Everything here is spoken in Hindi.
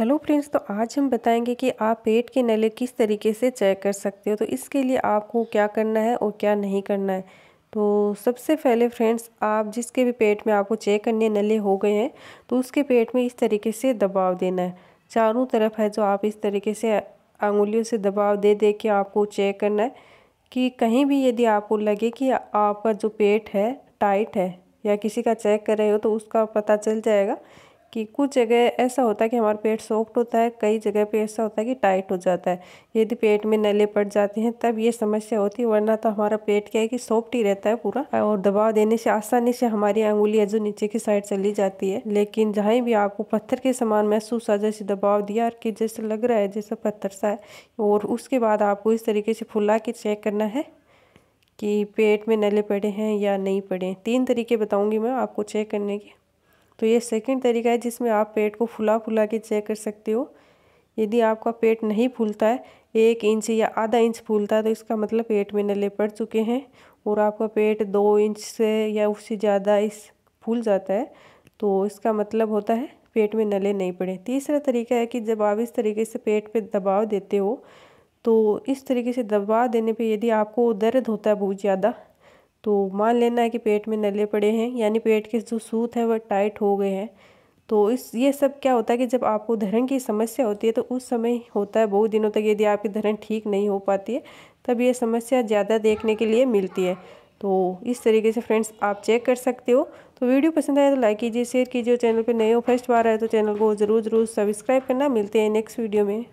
हेलो फ्रेंड्स तो आज हम बताएंगे कि आप पेट के नले किस तरीके से चेक कर सकते हो तो इसके लिए आपको क्या करना है और क्या नहीं करना है तो सबसे पहले फ्रेंड्स आप जिसके भी पेट में आपको चेक करने नले हो गए हैं तो उसके पेट में इस तरीके से दबाव देना है चारों तरफ है जो आप इस तरीके से अंगुलियों से दबाव दे दे के आपको चेक करना है कि कहीं भी यदि आपको लगे कि आपका जो पेट है टाइट है या किसी का चेक कर रहे हो तो उसका पता चल जाएगा कि कुछ जगह ऐसा होता है कि हमारा पेट सॉफ्ट होता है कई जगह पे ऐसा होता है कि टाइट हो जाता है यदि पेट में नले पड़ जाते हैं तब ये समस्या होती है वरना तो हमारा पेट क्या है कि सॉफ्ट ही रहता है पूरा और दबाव देने से आसानी से हमारी अंगुलियाँ जो नीचे की साइड चली जाती है लेकिन जहाँ भी आपको पत्थर के समान महसूस आ जैसे दबाव दिया और कि जैसे लग रहा है जैसे पत्थर सा है और उसके बाद आपको इस तरीके से फुला के चेक करना है कि पेट में नले पड़े हैं या नहीं पड़े तीन तरीके बताऊँगी मैं आपको चेक करने के तो ये सेकंड तरीका है जिसमें आप पेट को फुला फुला के चेक कर सकते हो यदि आपका पेट नहीं फूलता है एक इंच या आधा इंच फूलता है तो इसका मतलब पेट में नले पड़ चुके हैं और आपका पेट दो इंच से या उससे ज़्यादा इस फूल जाता है तो इसका मतलब होता है पेट में नले नहीं पड़े तीसरा तरीका है कि जब आप इस तरीके से पेट पे दबाव देते हो तो इस तरीके से दबाव देने पे यदि आपको दर्द होता है बहुत ज़्यादा तो मान लेना है कि पेट में नले पड़े हैं यानी पेट के जो सूत हैं वह टाइट हो गए हैं तो इस ये सब क्या होता है कि जब आपको धरण की समस्या होती है तो उस समय होता है बहुत दिनों तक यदि आपकी धरण ठीक नहीं हो पाती है तब ये समस्या ज़्यादा देखने के लिए मिलती है तो इस तरीके से फ्रेंड्स आप चेक कर सकते हो तो वीडियो पसंद आए तो लाइक कीजिए शेयर कीजिए चैनल पर नए हो फर्स्ट बार आए तो चैनल को ज़रूर ज़रूर सब्सक्राइब करना मिलते हैं नेक्स्ट वीडियो में